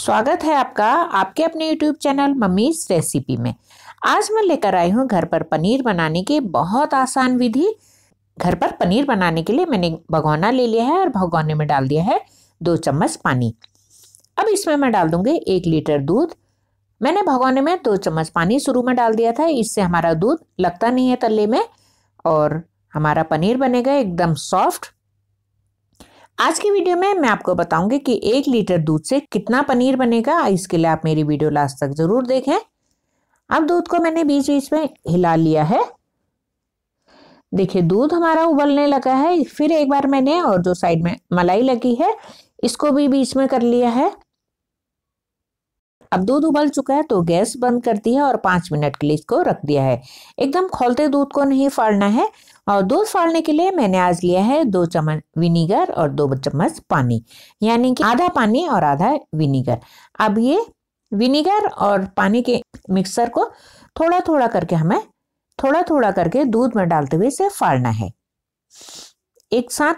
स्वागत है आपका आपके अपने यूट्यूब चैनल मम्मीज रेसिपी में आज मैं लेकर आई हूँ घर पर पनीर बनाने की बहुत आसान विधि घर पर पनीर बनाने के लिए मैंने भगोना ले लिया है और भगोने में डाल दिया है दो चम्मच पानी अब इसमें मैं डाल दूंगी एक लीटर दूध मैंने भगोने में दो चम्मच पानी शुरू में डाल दिया था इससे हमारा दूध लगता नहीं है तले में और हमारा पनीर बनेगा एकदम सॉफ्ट आज की वीडियो में मैं आपको बताऊंगी कि एक लीटर दूध से कितना पनीर बनेगा इसके लिए आप मेरी वीडियो लास्ट तक ज़रूर देखें अब दूध को मैंने बीच बीच में हिला लिया है देखिए दूध हमारा उबलने लगा है फिर एक बार मैंने और जो साइड में मलाई लगी है इसको भी बीच में कर लिया है अब दूध उबल चुका है तो गैस बंद कर दी है और पांच मिनट के लिए इसको रख दिया है एकदम खोलते दूध को नहीं फाड़ना है और दूध फाड़ने के लिए मैंने आज लिया है दो चम्मच विनीगर और दो चम्मच पानी यानी कि आधा पानी और आधा विनीगर अब ये विनीगर और पानी के मिक्सर को थोड़ा थोड़ा करके हमें थोड़ा थोड़ा करके दूध में डालते हुए इसे फाड़ना है एक साथ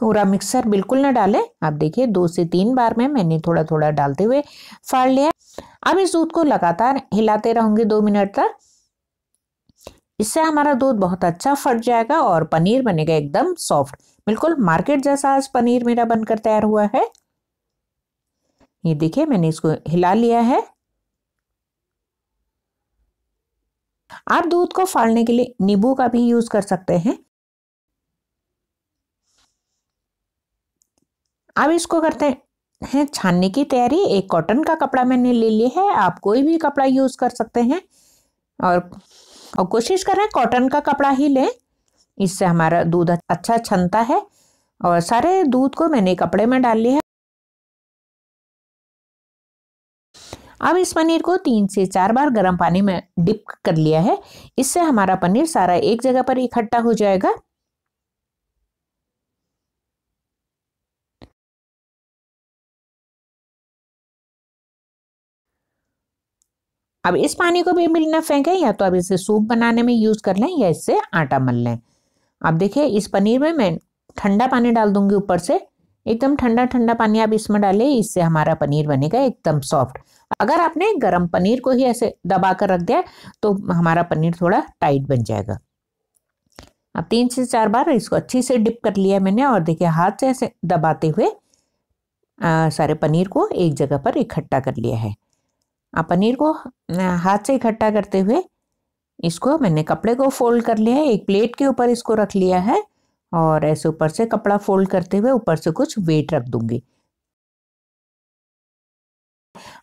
पूरा मिक्सर बिल्कुल ना डालें आप देखिए दो से तीन बार में मैंने थोड़ा थोड़ा डालते हुए फाड़ लिया अब इस दूध को लगातार हिलाते रहूंगी दो मिनट तक इससे हमारा दूध बहुत अच्छा फट जाएगा और पनीर बनेगा एकदम सॉफ्ट बिल्कुल मार्केट जैसा आज पनीर मेरा बनकर तैयार हुआ है ये देखिए मैंने इसको हिला लिया है आप दूध को फाड़ने के लिए नींबू का भी यूज कर सकते हैं अब इसको करते हैं छानने की तैयारी एक कॉटन का कपड़ा मैंने ले लिया है आप कोई भी कपड़ा यूज कर सकते हैं और और कोशिश करें कॉटन का कपड़ा ही लें इससे हमारा दूध अच्छा छनता है और सारे दूध को मैंने कपड़े में डाल लिया है अब इस पनीर को तीन से चार बार गर्म पानी में डिप कर लिया है इससे हमारा पनीर सारा एक जगह पर इकट्ठा हो जाएगा अब इस पानी को भी मिलना फेंकें या तो अब इसे सूप बनाने में यूज़ कर लें या इससे आटा मल लें अब देखिए इस पनीर में मैं ठंडा पानी डाल दूंगी ऊपर से एकदम ठंडा ठंडा पानी आप इसमें डालें इससे हमारा पनीर बनेगा एकदम सॉफ्ट अगर आपने गरम पनीर को ही ऐसे दबा कर रख दिया तो हमारा पनीर थोड़ा टाइट बन जाएगा अब तीन से चार बार इसको अच्छे से डिप कर लिया मैंने और देखिए हाथ से ऐसे दबाते हुए आ, सारे पनीर को एक जगह पर इकट्ठा कर लिया है पनीर को हाथ से इकट्ठा करते हुए इसको मैंने कपड़े को फोल्ड कर लिया है एक प्लेट के ऊपर इसको रख लिया है और ऐसे ऊपर से कपड़ा फोल्ड करते हुए ऊपर से कुछ वेट रख दूंगी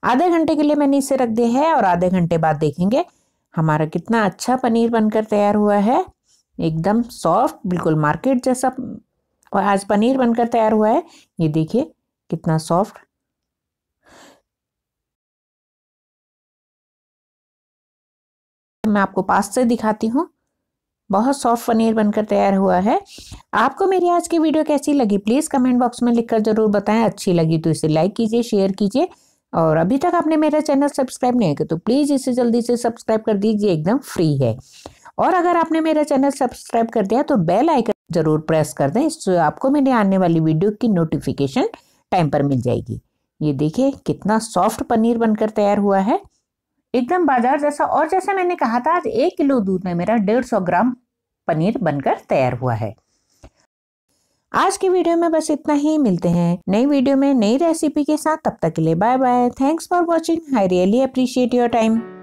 आधे घंटे के लिए मैंने इसे रख दिया है और आधे घंटे बाद देखेंगे हमारा कितना अच्छा पनीर बनकर तैयार हुआ है एकदम सॉफ्ट बिल्कुल मार्केट जैसा और आज पनीर बनकर तैयार हुआ है ये देखिए कितना सॉफ्ट मैं आपको पास से दिखाती हूँ बहुत सॉफ्ट पनीर बनकर तैयार हुआ है आपको मेरी आज की वीडियो कैसी लगी प्लीज़ कमेंट बॉक्स में लिखकर ज़रूर बताएं अच्छी लगी तो इसे लाइक कीजिए शेयर कीजिए और अभी तक आपने मेरा चैनल सब्सक्राइब नहीं किया तो प्लीज़ इसे जल्दी से सब्सक्राइब कर दीजिए एकदम फ्री है और अगर आपने मेरा चैनल सब्सक्राइब कर दिया तो बेल आइकन ज़रूर प्रेस कर दें इससे आपको मेरे आने वाली वीडियो की नोटिफिकेशन टाइम पर मिल जाएगी ये देखिए कितना सॉफ्ट पनीर बनकर तैयार हुआ है एकदम बाजार जैसा और जैसा मैंने कहा था आज एक किलो दूध में मेरा डेढ़ सौ ग्राम पनीर बनकर तैयार हुआ है आज की वीडियो में बस इतना ही मिलते हैं नई वीडियो में नई रेसिपी के साथ तब तक के लिए bye bye thanks for watching I really appreciate your time